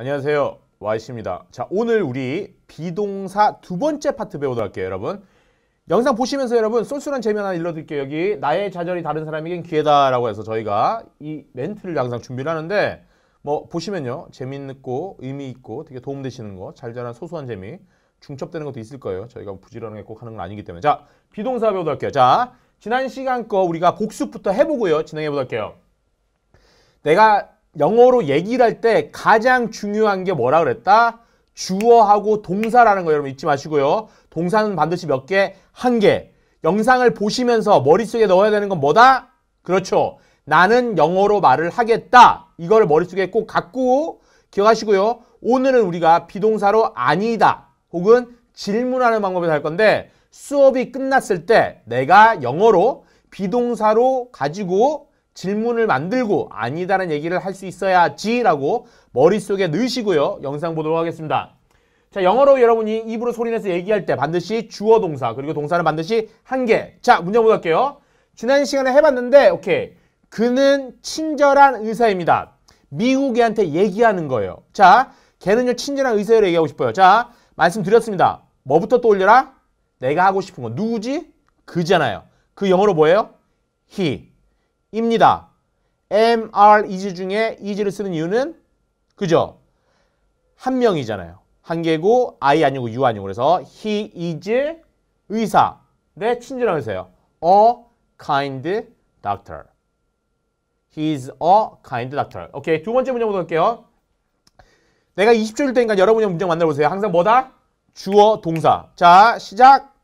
안녕하세요. 와이씨입니다. 자, 오늘 우리 비동사 두 번째 파트 배우도록 할게요, 여러분. 영상 보시면서 여러분 쏠쏠한 재미 하나 일러드릴게요. 여기 나의 좌절이 다른 사람에겐 기회다라고 해서 저희가 이 멘트를 항상 준비를 하는데 뭐 보시면요. 재밌고 의미 있고 되게 도움되시는 거, 잘자란 소소한 재미, 중첩되는 것도 있을 거예요. 저희가 부지런하게 꼭 하는 건 아니기 때문에. 자, 비동사 배우도록 할게요. 자, 지난 시간 거 우리가 복습부터 해보고요. 진행해보도록 할게요. 내가 영어로 얘기를 할 때 가장 중요한 게 뭐라 그랬다? 주어하고 동사라는 거 여러분 잊지 마시고요. 동사는 반드시 몇 개? 한 개. 영상을 보시면서 머릿속에 넣어야 되는 건 뭐다? 그렇죠. 나는 영어로 말을 하겠다. 이거를 머릿속에 꼭 갖고 기억하시고요. 오늘은 우리가 비동사로 아니다 혹은 질문하는 방법을 할 건데 수업이 끝났을 때 내가 영어로 비동사로 가지고 질문을 만들고 아니다라는 얘기를 할 수 있어야지라고 머릿속에 넣으시고요. 영상 보도록 하겠습니다. 자, 영어로 여러분이 입으로 소리내서 얘기할 때 반드시 주어 동사 그리고 동사는 반드시 한 개. 자, 문장 보도록 할게요. 지난 시간에 해봤는데 오케이. 그는 친절한 의사입니다. 미국애한테 얘기하는 거예요. 자, 걔는요 친절한 의사로 얘기하고 싶어요. 자, 말씀드렸습니다. 뭐부터 떠올려라? 내가 하고 싶은 거 누구지? 그잖아요. 그 영어로 뭐예요? he. 입니다. am, are, is 중에 is를 쓰는 이유는 그죠? 한 명이잖아요. 한 개고 I 아니고 y u 아니고 그래서 he is 의사 내친절하면서요 네, a kind doctor. He is a kind doctor. 오케이 두 번째 문장 보도록 할게요. 내가 20초일 테니까 여러분이 문장 만들어보세요. 항상 뭐다? 주어 동사. 자 시작.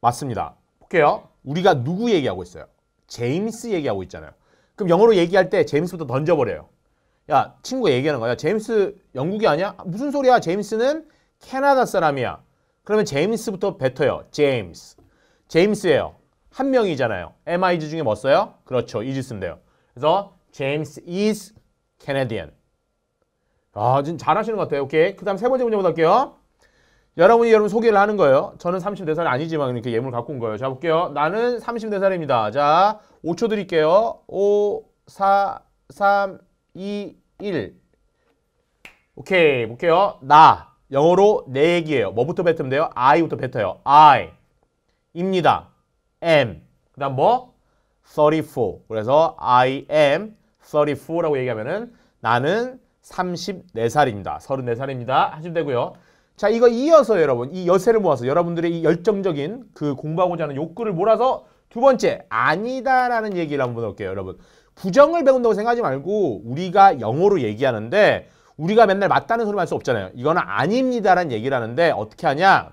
맞습니다. 볼게요. 우리가 누구 얘기하고 있어요? 제임스 얘기하고 있잖아요. 그럼 영어로 얘기할 때 제임스부터 던져버려요. 야, 친구 얘기하는 거야. 제임스 영국이 아니야? 아, 무슨 소리야? 제임스는 캐나다 사람이야. 그러면 제임스부터 뱉어요. 제임스. 제임스예요. 한 명이잖아요. am I 중에 뭐 써요? 그렇죠. is 쓰면 돼요. 그래서 James is Canadian. 아, 잘하시는 것 같아요. 오케이. 그 다음 세 번째 문제 보도록 할게요. 여러분이 여러분 소개를 하는 거예요. 저는 3 0대살 아니지만 이렇게 예물 갖고 온 거예요. 자, 볼게요. 나는 30대살입니다. 자, 5초 드릴게요. 5, 4, 3, 2, 1. 오케이, 볼게요. 나. 영어로 내 얘기예요. 뭐부터 뱉으면 돼요? I부터 뱉어요. I. 입니다. am. 그 다음 뭐? 34. 그래서 I am 34라고 얘기하면은 나는 34살입니다. 34살입니다. 하시면 되고요. 자, 이거 이어서 여러분, 이 여세를 모아서 여러분들의 이 열정적인 그 공부하고자 하는 욕구를 몰아서 두 번째, 아니다라는 얘기를 한번 해볼게요, 여러분. 부정을 배운다고 생각하지 말고 우리가 영어로 얘기하는데 우리가 맨날 맞다는 소리만 할 수 없잖아요. 이거는 아닙니다라는 얘기를 하는데 어떻게 하냐?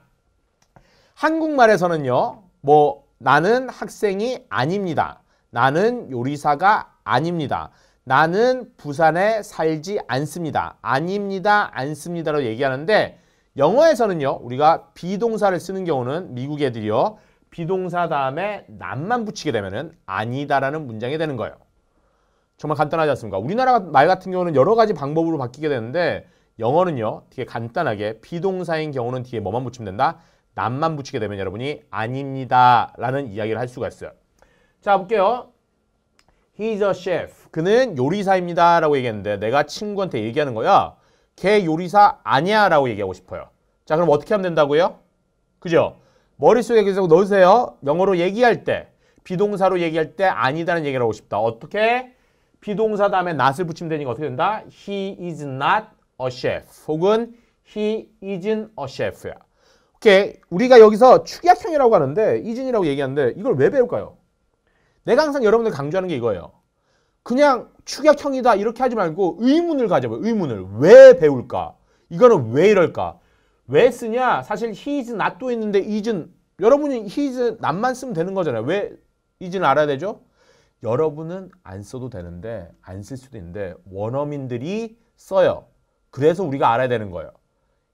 한국말에서는요. 뭐 나는 학생이 아닙니다. 나는 요리사가 아닙니다. 나는 부산에 살지 않습니다. 아닙니다. 안습니다라고 얘기하는데 영어에서는요. 우리가 비동사를 쓰는 경우는 미국 애들이요. 비동사 다음에 남만 붙이게 되면은 아니다라는 문장이 되는 거예요. 정말 간단하지 않습니까? 우리나라 말 같은 경우는 여러 가지 방법으로 바뀌게 되는데 영어는요. 되게 간단하게 비동사인 경우는 뒤에 뭐만 붙이면 된다. 남만 붙이게 되면 여러분이 아닙니다라는 이야기를 할 수가 있어요. 자, 볼게요. He's a chef. 그는 요리사입니다. 라고 얘기했는데 내가 친구한테 얘기하는 거야. 걔 요리사 아니야 라고 얘기하고 싶어요. 자 그럼 어떻게 하면 된다고요? 그죠? 머릿속에 계속 넣으세요. 영어로 얘기할 때 비동사로 얘기할 때 아니다는 얘기를 하고 싶다. 어떻게? 비동사 다음에 not을 붙이면 되니까 어떻게 된다? He is not a chef 혹은 He isn't a chef야. 오케이. 우리가 여기서 축약형이라고 하는데 isn't이라고 얘기하는데 이걸 왜 배울까요? 내가 항상 여러분들 강조하는 게 이거예요. 그냥 축약형이다 이렇게 하지 말고 의문을 가져봐요. 의문을. 왜 배울까? 이거는 왜 이럴까? 왜 쓰냐? 사실 he's not도 있는데 is는 여러분이 he's not만 쓰면 되는 거잖아요. 왜 is는 알아야 되죠? 여러분은 안 써도 되는데 안 쓸 수도 있는데 원어민들이 써요. 그래서 우리가 알아야 되는 거예요.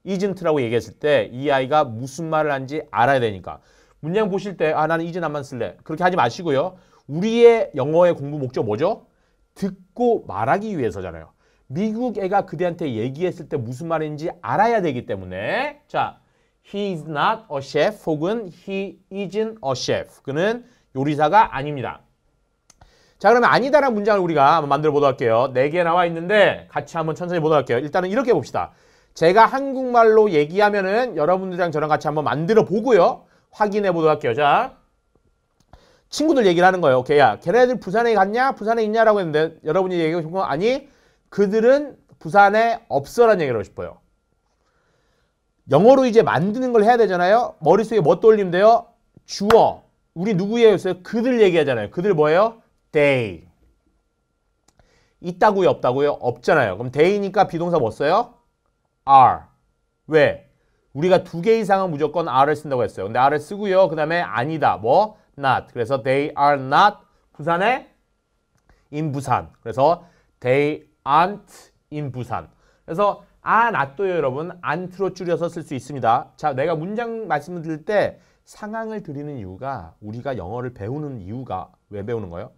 이즌트라고 얘기했을 때 이 아이가 무슨 말을 하는지 알아야 되니까 문장 보실 때 아 나는 이즌 안만 쓸래 그렇게 하지 마시고요. 우리의 영어의 공부 목적 뭐죠? 듣고 말하기 위해서잖아요. 미국 애가 그대한테 얘기했을 때 무슨 말인지 알아야 되기 때문에 자, he is not a chef 혹은 he isn't a chef. 그는 요리사가 아닙니다. 자, 그러면 아니다라는 문장을 우리가 한번 만들어 보도록 할게요. 네 개 나와 있는데 같이 한번 천천히 보도록 할게요. 일단은 이렇게 봅시다. 제가 한국말로 얘기하면은 여러분들이랑 저랑 같이 한번 만들어 보고요. 확인해 보도록 할게요. 자, 친구들 얘기를 하는 거예요. 오케이, 야, 걔네들 부산에 갔냐? 부산에 있냐라고 했는데 여러분이 얘기하고 싶은 건 아니, 그들은 부산에 없어라는 얘기를 하고 싶어요. 영어로 이제 만드는 걸 해야 되잖아요. 머릿속에 뭐 떠올리면 돼요? 주어. 우리 누구예요? 그들 얘기하잖아요. 그들 뭐예요? they. 있다고요? 없다고요? 없잖아요. 그럼 they니까 비동사 뭐 써요? are. 왜? 우리가 두 개 이상은 무조건 are를 쓴다고 했어요. 근데 are를 쓰고요. 그 다음에 아니다. 뭐? not. 그래서 they are not 부산에 in 부산. 그래서 they aren't in 부산. 그래서 아, not도 여러분 안트로 줄여서 쓸 수 있습니다. 자, 내가 문장 말씀을 드릴 때 상황을 드리는 이유가 우리가 영어를 배우는 이유가 왜 배우는 거예요?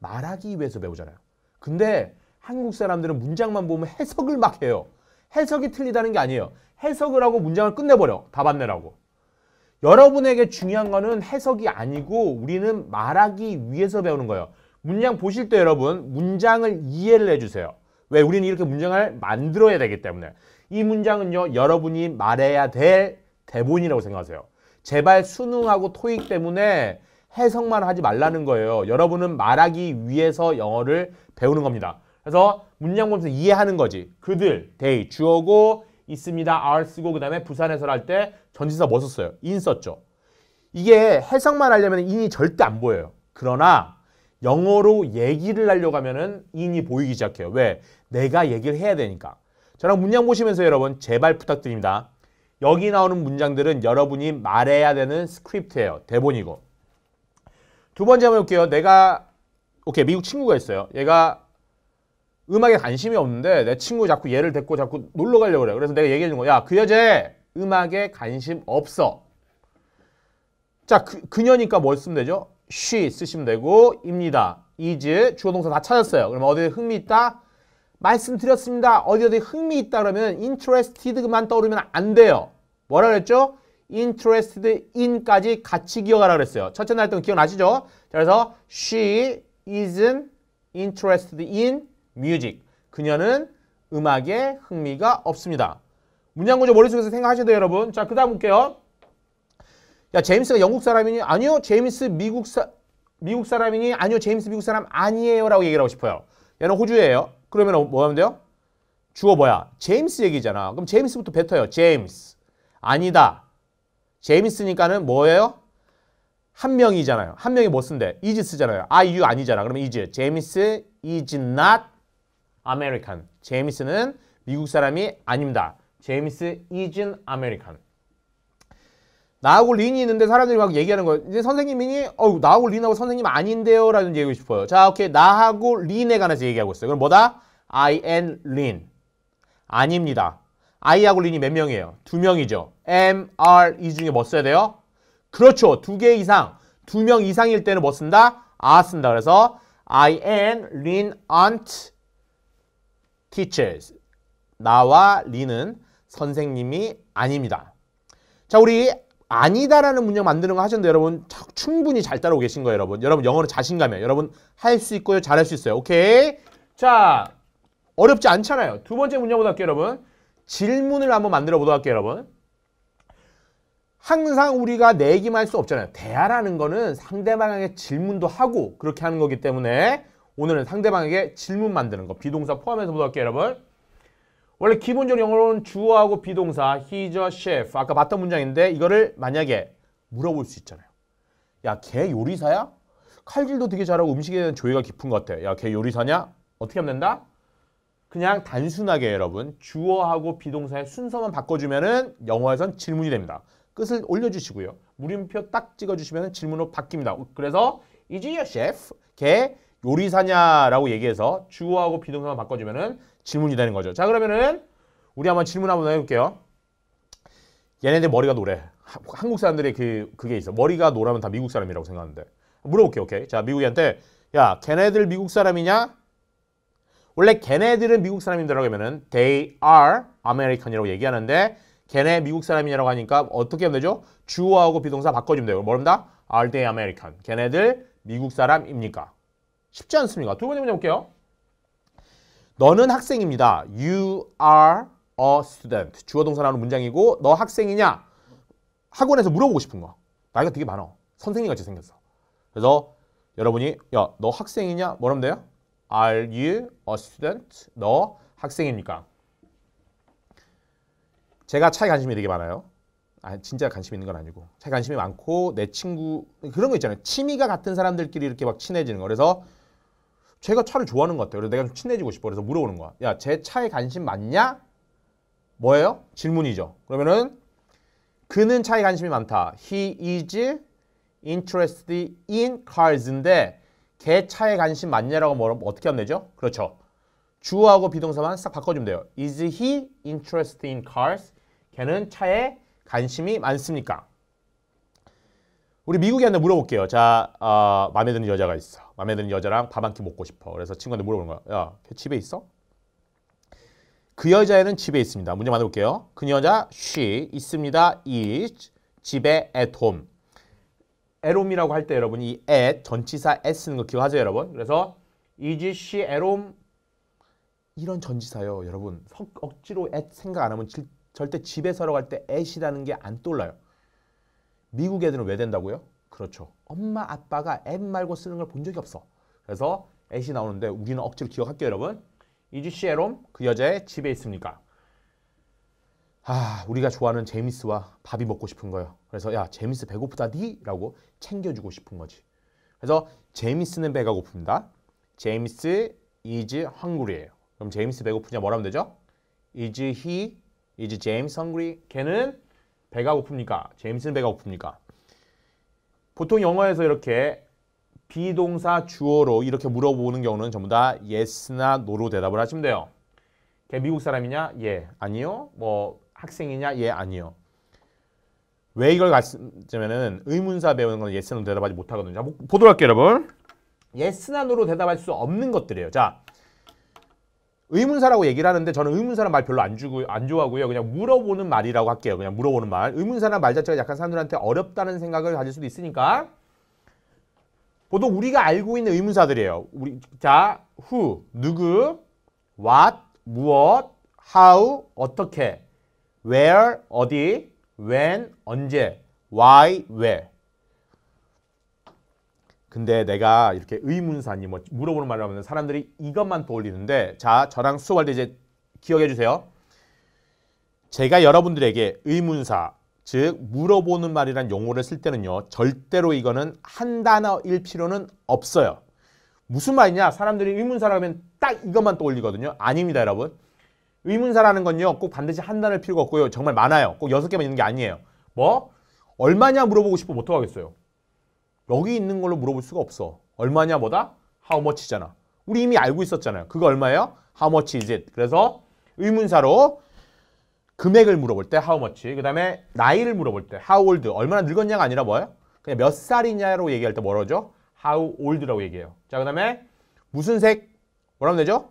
말하기 위해서 배우잖아요. 근데 한국 사람들은 문장만 보면 해석을 막 해요. 해석이 틀리다는 게 아니에요. 해석을 하고 문장을 끝내버려. 답 안 내라고. 여러분에게 중요한 거는 해석이 아니고 우리는 말하기 위해서 배우는 거예요. 문장 보실 때 여러분 문장을 이해를 해주세요. 왜? 우리는 이렇게 문장을 만들어야 되기 때문에. 이 문장은요. 여러분이 말해야 될 대본이라고 생각하세요. 제발 수능하고 토익 때문에 해석만 하지 말라는 거예요. 여러분은 말하기 위해서 영어를 배우는 겁니다. 그래서 문장 보면서 이해하는 거지. 그들, 데이, 주어고 있습니다. a r 쓰고 그 다음에 부산 해설할 때 전지사 뭐 썼어요? 인 썼죠. 이게 해석만 하려면 i 이 절대 안 보여요. 그러나 영어로 얘기를 하려고 하면은 in이 보이기 시작해요. 왜? 내가 얘기를 해야 되니까. 저랑 문장 보시면서 여러분 제발 부탁드립니다. 여기 나오는 문장들은 여러분이 말해야 되는 스크립트예요. 대본이고. 두 번째 한번 볼게요. 내가 오케이 미국 친구가 있어요. 얘가 음악에 관심이 없는데 내 친구 자꾸 얘를 데리고 자꾸 놀러 가려고 그래. 그래서 내가 얘기해 준 거야. 그 여자 음악에 관심 없어. 자, 그, 그녀니까 뭘 쓰면 되죠? she 쓰시면 되고 입니다. is 주어 동사 다 찾았어요. 그러면 어디에 흥미 있다? 말씀드렸습니다. 어디 어디 흥미 있다 그러면 interested만 떠오르면 안 돼요. 뭐라 그랬죠? interested in까지 같이 기억하라 그랬어요. 첫째 날때 기억나시죠? 자, 그래서 she isn't interested in 뮤직. 그녀는 음악에 흥미가 없습니다. 문장 구조 머릿속에서 생각하셔도 돼요, 여러분. 자, 그다음 볼게요. 야, 제임스가 영국 사람이니? 아니요. 제임스 미국 사 미국 사람이니? 아니요. 제임스 미국 사람 아니에요라고 얘기를 하고 싶어요. 얘는 호주예요. 그러면 뭐 하면 돼요? 주어 뭐야? 제임스 얘기잖아. 그럼 제임스부터 뱉어요. 제임스. 아니다. 제임스니까는 뭐예요? 한 명이잖아요. 한 명이 뭐 쓴대? 이즈 쓰잖아요. 아이유 아니잖아. 그러면 이즈. 제임스 이즈 not American. 제임스는 미국 사람이 아닙니다. 제임스 is an American. 나하고 린이 있는데 사람들이 막 얘기하는 거예요. 이제 선생님이 어 나하고 린하고 선생님 아닌데요 라는 얘기하고 싶어요. 자 오케이 나하고 린에 관해서 얘기하고 있어요. 그럼 뭐다? I am 린. 아닙니다. I하고 린이 몇 명이에요? 두 명이죠. M, R, E 중에 뭐 써야 돼요? 그렇죠. 두 개 이상. 두 명 이상일 때는 뭐 쓴다? 아 쓴다. 그래서 I am 린 aunt teachers. 나와 리는 선생님이 아닙니다. 자, 우리 아니다라는 문장 만드는 거 하셨는데 여러분 충분히 잘 따라오고 계신 거예요, 여러분. 여러분 영어로 자신감이에요. 여러분 할 수 있고요. 잘할 수 있어요. 오케이? 자, 어렵지 않잖아요. 두 번째 문장보다 할게요, 여러분. 질문을 한번 만들어 보도록 할게요, 여러분. 항상 우리가 내기만 할 수 없잖아요. 대화라는 거는 상대방에게 질문도 하고 그렇게 하는 거기 때문에 오늘은 상대방에게 질문 만드는 거 비동사 포함해서 보도록 할게요 여러분 원래 기본적으로 영어로는 주어하고 비동사 he's a chef 아까 봤던 문장인데 이거를 만약에 물어볼 수 있잖아요 야걔 요리사야? 칼질도 되게 잘하고 음식에 대한 조예가 깊은 것 같아 야걔 요리사냐? 어떻게 하면 된다? 그냥 단순하게 여러분 주어하고 비동사의 순서만 바꿔주면은 영어에선 질문이 됩니다 끝을 올려주시고요 물음표 딱 찍어주시면 질문으로 바뀝니다 그래서 is your chef? 걔 요리사냐라고 얘기해서 주어하고 비동사만 바꿔주면은 질문이 되는 거죠. 자 그러면은 우리 한번 질문 한번 해볼게요. 얘네들 머리가 노래. 한국 사람들의 그 그게 있어. 머리가 노라면 다 미국 사람이라고 생각하는데 물어볼게 요 오케이. 자미국이한테야 걔네들 미국 사람이냐? 원래 걔네들은 미국 사람인데라고 하면은 they are American이라고 얘기하는데 걔네 미국 사람이냐라고 하니까 어떻게 하면 되죠? 주어하고 비동사 바꿔주면 돼요. 뭐랍니다? Are they American? 걔네들 미국 사람입니까? 쉽지 않습니까? 두 번째 문제 볼게요. 너는 학생입니다. You are a student. 주어 동사 나오는 문장이고 너 학생이냐? 학원에서 물어보고 싶은 거. 나이가 되게 많아 선생님 같이 생겼어. 그래서 여러분이 야 너 학생이냐? 뭐라면 돼요? Are you a student? 너 학생입니까? 제가 차에 관심이 되게 많아요. 아, 진짜 관심 있는 건 아니고 차에 관심이 많고 내 친구 그런 거 있잖아요. 취미가 같은 사람들끼리 이렇게 막 친해지는 거. 그래서 제가 차를 좋아하는 것 같아요. 그래서 내가 좀 친해지고 싶어. 그래서 물어보는 거야. 야, 제 차에 관심 많냐? 뭐예요? 질문이죠. 그러면은 그는 차에 관심이 많다. He is interested in cars인데 걔 차에 관심 많냐라고 뭐라 뭐 어떻게 하면 되죠? 그렇죠. 주어하고 비동사만 싹 바꿔주면 돼요. Is he interested in cars? 걔는 차에 관심이 많습니까? 우리 미국에한테 물어볼게요. 자, 어, 마음에 드는 여자가 있어. 마음에 드는 여자랑 밥 한 끼 먹고 싶어. 그래서 친구한테 물어보는 거야. 야, 걔 집에 있어? 그 여자애는 집에 있습니다. 문제 만들어볼게요. 그 여자 she 있습니다. is 집에 at home. at home이라고 할 때 여러분 이 at 전치사 at 쓰는 거기억하세요 여러분? 그래서 is she at home 이런 전치사요 여러분 석, 억지로 at 생각 안 하면 지, 절대 집에서라고 할때 at이라는 게 안 떠올라요. 미국 애들은 왜 된다고요? 그렇죠. 엄마 아빠가 앱 말고 쓰는 걸 본 적이 없어. 그래서 애이 나오는데 우리는 억지로 기억할게요 여러분. 이지시 에롬 그 여자의 집에 있습니까? 아 우리가 좋아하는 제미스와 밥이 먹고 싶은 거예요. 그래서 야제미스 배고프다니 라고 챙겨주고 싶은 거지. 그래서 제미스는 배가 고픕니다. 제미스 is h u n g r y 요 그럼 제미스 배고프냐 뭐라면 되죠? is he, is James hungry? 걔는 배가 고픕니까? 제임스는 배가 고픕니까? 보통 영어에서 이렇게 비동사 주어로 이렇게 물어보는 경우는 전부 다 yes나 no로 대답을 하시면 돼요. 걔 미국 사람이냐? 예, 아니요. 뭐 학생이냐? 예, 아니요. 왜 이걸 갔으면은 의문사 배우는 건 yes나 no 대답하지 못하거든요. 자, 보도록 할게요, 여러분. yes나 no로 대답할 수 없는 것들이에요. 자, 의문사라고 얘기를 하는데 저는 의문사란 말 별로 안 주고 안 좋아하고요. 그냥 물어보는 말이라고 할게요. 그냥 물어보는 말. 의문사란 말 자체가 약간 사람들한테 어렵다는 생각을 가질 수도 있으니까 보통 우리가 알고 있는 의문사들이에요. 우리 자, who, 누구, what, 무엇, how, 어떻게, where, 어디, when, 언제, why, 왜. 근데 내가 이렇게 의문사니 뭐 물어보는 말을 하면 사람들이 이것만 떠올리는데 자 저랑 수업할 때 이제 기억해 주세요. 제가 여러분들에게 의문사 즉 물어보는 말이란 용어를 쓸 때는요 절대로 이거는 한 단어일 필요는 없어요. 무슨 말이냐 사람들이 의문사라면 딱 이것만 떠올리거든요. 아닙니다 여러분. 의문사라는 건요 꼭 반드시 한 단어일 필요가 없고요 정말 많아요. 꼭 여섯 개만 있는 게 아니에요. 뭐 얼마냐 물어보고 싶으면 어떡하겠어요. 여기 있는 걸로 물어볼 수가 없어. 얼마냐 뭐다? How much잖아. 우리 이미 알고 있었잖아요. 그거 얼마예요? How much is it? 그래서 의문사로 금액을 물어볼 때 how much, 그 다음에 나이를 물어볼 때 how old, 얼마나 늙었냐가 아니라 뭐예요? 그냥 몇 살이냐로 얘기할 때 뭐라죠? how old라고 얘기해요. 자, 그 다음에 무슨 색, 뭐라면 하 되죠?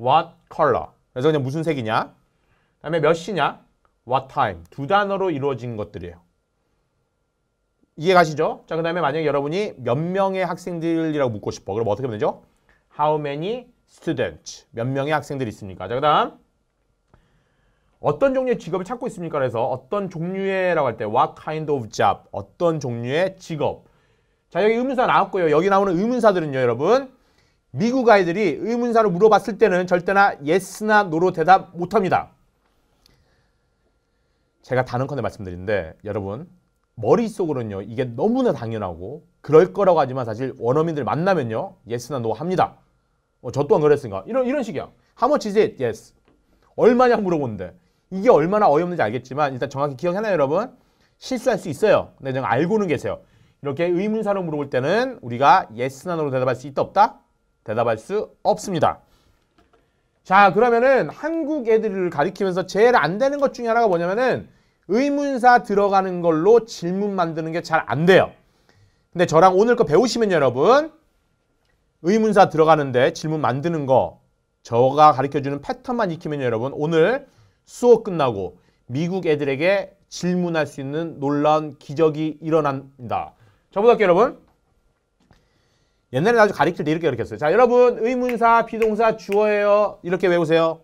what color. 그래서 그냥 무슨 색이냐, 그 다음에 몇 시냐, what time. 두 단어로 이루어진 것들이에요. 이해가시죠? 자, 그 다음에 만약에 여러분이 몇 명의 학생들이라고 묻고 싶어. 그럼 어떻게 하면 되죠? How many students? 몇 명의 학생들이 있습니까? 자, 그 다음 어떤 종류의 직업을 찾고 있습니까? 그래서 어떤 종류의 라고 할 때 what kind of job? 어떤 종류의 직업? 자, 여기 의문사 나왔고요. 여기 나오는 의문사들은요, 여러분. 미국 아이들이 의문사를 물어봤을 때는 절대나 yes나 no로 대답 못합니다. 제가 단언컨대 말씀드리는데 여러분 머릿속으로는요, 이게 너무나 당연하고 그럴 거라고 하지만 사실 원어민들 만나면요, 예스나 노 합니다. 어, 저 또한 그랬으니까. 이런, 이런 식이야. How much is it? Yes. 얼마냐 물어보는데. 이게 얼마나 어이없는지 알겠지만 일단 정확히 기억하나요 여러분. 실수할 수 있어요. 근데 네, 그냥 알고는 계세요. 이렇게 의문사로 물어볼 때는 우리가 예스나노로 대답할 수 있다 없다? 대답할 수 없습니다. 자 그러면은 한국 애들을 가리키면서 제일 안 되는 것 중에 하나가 뭐냐면은 의문사 들어가는 걸로 질문 만드는 게 잘 안 돼요. 근데 저랑 오늘 거 배우시면 여러분 의문사 들어가는데 질문 만드는 거 저가 가르쳐주는 패턴만 익히면 여러분 오늘 수업 끝나고 미국 애들에게 질문할 수 있는 놀라운 기적이 일어난다. 저보다 여러분 옛날에 나도 가르칠 때 이렇게 가르쳤어요. 자 여러분 의문사, 비동사, 주어예요. 이렇게 외우세요.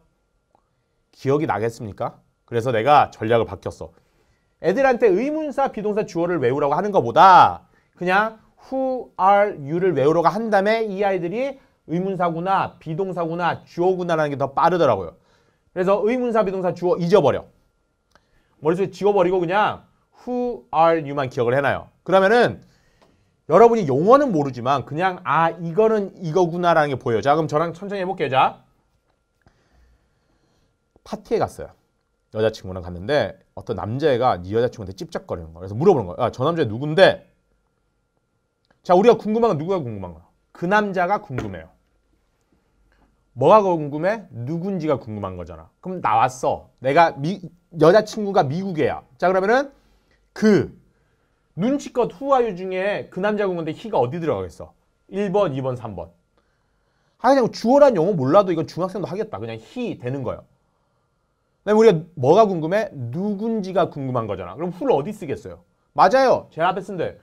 기억이 나겠습니까? 그래서 내가 전략을 바뀌었어. 애들한테 의문사, 비동사, 주어를 외우라고 하는 것보다 그냥 who, are, you를 외우라고 한 다음에 이 아이들이 의문사구나, 비동사구나, 주어구나라는 게 더 빠르더라고요. 그래서 의문사, 비동사, 주어 잊어버려. 머릿속에 지워버리고 그냥 who, are, you만 기억을 해놔요. 그러면은 여러분이 용어는 모르지만 그냥 아 이거는 이거구나라는 게 보여요. 자 그럼 저랑 천천히 해볼게요. 자 파티에 갔어요. 여자친구랑 갔는데 어떤 남자애가 네 여자친구한테 찝쩍거리는 거야. 그래서 물어보는 거야. 야, 저 남자 누군데? 자, 우리가 궁금한 건 누구가 궁금한 거야? 그 남자가 궁금해요. 뭐가 궁금해? 누군지가 궁금한 거잖아. 그럼 나왔어. 내가 미, 여자친구가 미국애야 자, 그러면은 그 눈치껏 후아유 중에 그 남자 궁금한데 희가 어디 들어가겠어? 1번, 2번, 3번. 아, 그냥 주어란 영어 몰라도 이건 중학생도 하겠다. 그냥 희 되는 거예요. 그다 우리가 뭐가 궁금해? 누군지가 궁금한 거잖아. 그럼 who를 어디 쓰겠어요? 맞아요. 제일 앞에 쓴 데.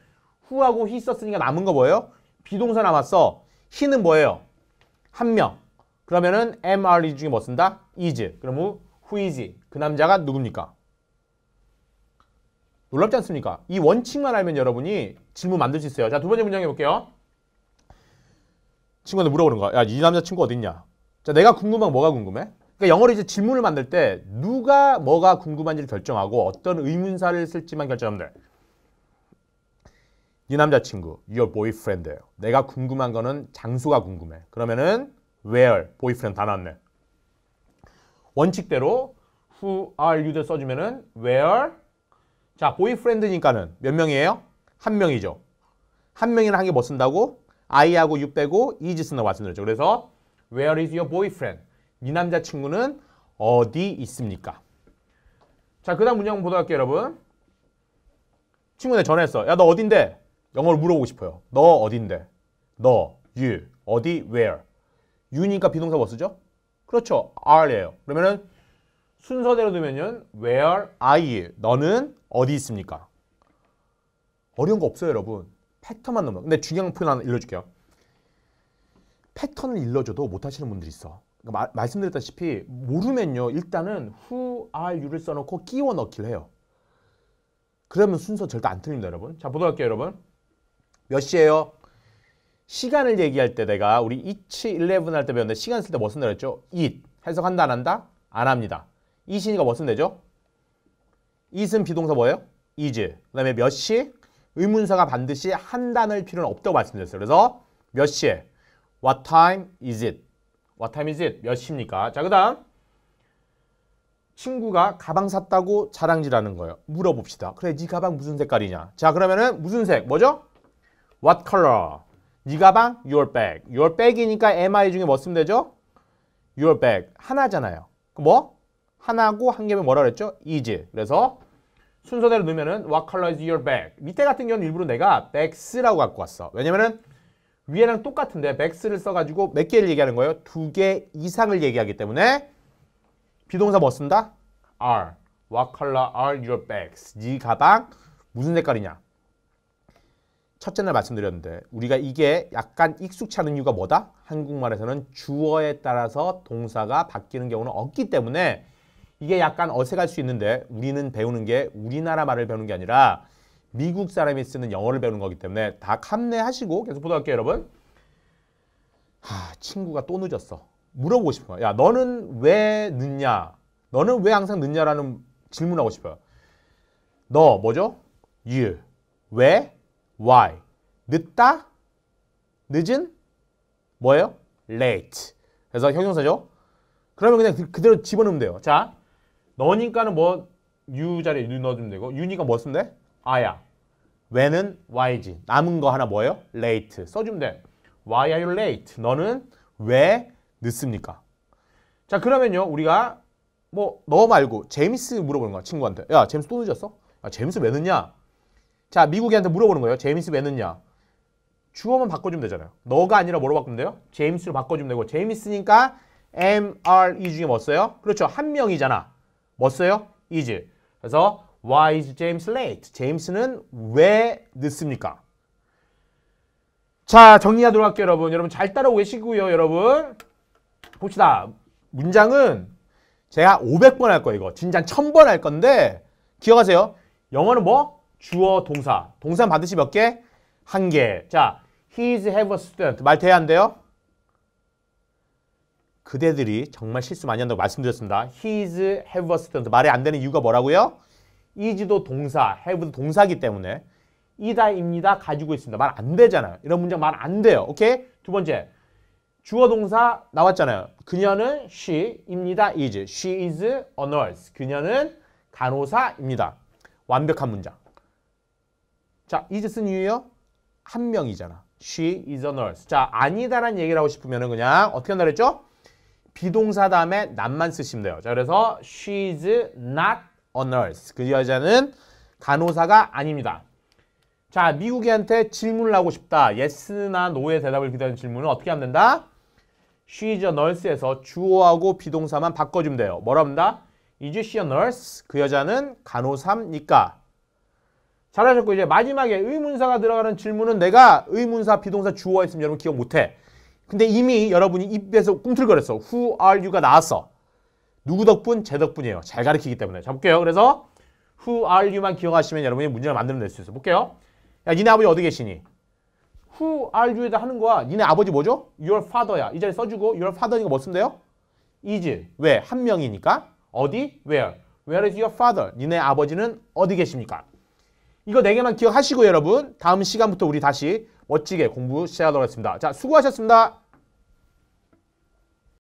who하고 he 썼으니까 남은 거 뭐예요? 비동사 남았어. he는 뭐예요? 한 명. 그러면은 mr 중에 뭐 쓴다? is. 그럼면 who is? 그 남자가 누굽니까? 놀랍지 않습니까? 이 원칙만 알면 여러분이 질문 만들 수 있어요. 자, 두 번째 문장 해볼게요. 친구한테 물어보는 거야. 야, 이 남자친구 어딨냐? 자, 내가 궁금한 뭐가 궁금해? 그러니까 영어로 이제 질문을 만들 때 누가 뭐가 궁금한지를 결정하고 어떤 의문사를 쓸지만 결정하면 돼. 네 남자친구, your boyfriend. 내가 궁금한 거는 장소가 궁금해. 그러면은 where, boyfriend 다 나왔네. 원칙대로 who are y o u 써주면은 where 자, boyfriend니까는 몇 명이에요? 한 명이죠. 한 명이나 한개 뭐 쓴다고? I하고 6 빼고 is 쓴다고 말씀드렸죠. 그래서 where is your boyfriend? 이 남자친구는 어디 있습니까? 자, 그 다음 문장 한 보도록 할게요, 여러분. 친구네 전화했어. 야, 너 어딘데? 영어를 물어보고 싶어요. 너 어딘데? 너, you, 어디, where? you니까 비동사 뭐 쓰죠? 그렇죠, are예요. 그러면은 순서대로 두면은 where are 너는 어디 있습니까? 어려운 거 없어요, 여러분. 패턴만 넘어. 근데 중요한 표현 하나 일러줄게요. 패턴을 일러줘도 못하시는 분들이 있어. 그러니까 마, 말씀드렸다시피 모르면요 일단은 who are you를 써놓고 끼워 넣기를 해요. 그러면 순서 절대 안 틀립니다 여러분. 자 보도록 할게요 여러분. 몇 시에요? 시간을 얘기할 때 내가 우리 each, e 할때 배웠는데 시간 쓸 때뭐 쓴다 그랬죠? it 해석한다 안 한다? 안 합니다. 이신이까뭐 쓰면 되죠? 이은 비동사 뭐예요? is. 그 다음에 몇 시? 의문사가 반드시 한단을 필요는 없다고 말씀드렸어요. 그래서 몇 시에? What time is it? What time is it? 몇 시입니까? 자, 그 다음 친구가 가방 샀다고 자랑질하는 거예요. 물어봅시다. 그래, 네 가방 무슨 색깔이냐? 자, 그러면은 무슨 색? 뭐죠? What color? 네 가방? Your bag. Your bag이니까 MI 중에 뭐 쓰면 되죠? Your bag. 하나잖아요. 그 뭐? 하나고 한 개면 뭐라 그랬죠? is. 그래서 순서대로 넣으면은 What color is your bag? 밑에 같은 경우는 일부러 내가 bags라고 갖고 왔어. 왜냐면은 위에랑 똑같은데 맥스를 써가지고 몇 개를 얘기하는 거예요? 두 개 이상을 얘기하기 때문에 비동사 뭐 쓴다? are. What color are your bags? 네 가방 무슨 색깔이냐? 첫째 날 말씀드렸는데 우리가 이게 약간 익숙치 않은 이유가 뭐다? 한국말에서는 주어에 따라서 동사가 바뀌는 경우는 없기 때문에 이게 약간 어색할 수 있는데 우리는 배우는 게 우리나라 말을 배우는 게 아니라 미국 사람이 쓰는 영어를 배우는 거기 때문에 다 감내하시고 계속 보도록 할게요, 여러분. 하, 친구가 또 늦었어. 물어보고 싶어요야 너는 왜 늦냐? 너는 왜 항상 늦냐라는 질문하고 싶어요. 너 뭐죠? you. 왜? why. 늦다? 늦은? 뭐예요? late. 그래서 형용사죠. 그러면 그냥 그, 그대로 집어넣으면 돼요. 자, 너니까는 뭐유 자리에 넣어주면 되고 유니가 뭐 쓰면 돼? 아야. when은 y지. 남은 거 하나 뭐예요? late. 써주면 돼. why are you late? 너는 왜 늦습니까? 자 그러면요 우리가 뭐 너 말고 제임스 물어보는 거야 친구한테 야 제임스 또 늦었어? 야 제임스 왜 늦냐? 자 미국이한테 물어보는 거예요 제임스 왜 늦냐? 주어만 바꿔주면 되잖아요 너가 아니라 뭐로 바꾸면 돼요? 제임스로 바꿔주면 되고 제임스니까 M, R, E 중에 뭐 써요? 그렇죠 한 명이잖아 뭐 써요? is 그래서 Why is James late? 제임스는 왜 늦습니까? 자, 정리하도록 할게요, 여러분. 여러분 잘따라오 계시고요, 여러분. 봅시다. 문장은 제가 500번 할 거예요, 이거. 진작 1000번 할 건데 기억하세요. 영어는 뭐? 주어, 동사. 동사 반드시 몇 개? 한 개. 자, he is have a student. 말 돼야 한대요 그대들이 정말 실수 많이 한다고 말씀드렸습니다. He is have a student. 말이 안 되는 이유가 뭐라고요? 이지도 동사, 해 a 도 동사기 때문에 이다, 입니다 가지고 있습니다. 말 안 되잖아요. 이런 문장 말 안 돼요. 오케이? 두 번째, 주어 동사 나왔잖아요. 그녀는 she, 입니다, is. She is a nurse. 그녀는 간호사입니다. 완벽한 문장. 자, is 쓴 이유요? 한 명이잖아. She is a nurse. 자, 아니다라는 얘기를 하고 싶으면 그냥 어떻게 한다 그랬죠? 비동사 다음에 난만 쓰시면 돼요. 자, 그래서 she is not a nurse. 그 여자는 간호사가 아닙니다. 자, 미국이한테 질문을 하고 싶다. yes나 no의 대답을 기다리는 질문은 어떻게 하면 된다? she's a nurse에서 주어하고 비동사만 바꿔주면 돼요. 뭐라 합니다? is she a nurse? 그 여자는 간호사입니까? 잘하셨고 이제 마지막에 의문사가 들어가는 질문은 내가 의문사, 비동사, 주어 했으면 여러분 기억 못해. 근데 이미 여러분이 입에서 꿈틀거렸어. Who are you가 나왔어. 누구 덕분? 제 덕분이에요. 잘 가르치기 때문에. 자, 볼게요. 그래서 who are you만 기억하시면 여러분이 문제를 만들어 낼수 있어요. 볼게요. 야, 니네 아버지 어디 계시니? who are you에다 하는 거야. 니네 아버지 뭐죠? your father야. 이 자리에 써주고 your father니까 뭐 쓰면 돼요? is. 왜? 한 명이니까. 어디? where. where is your father? 니네 아버지는 어디 계십니까? 이거 네 개만 기억하시고 여러분 다음 시간부터 우리 다시 멋지게 공부 시작하도록 하겠습니다. 자, 수고하셨습니다.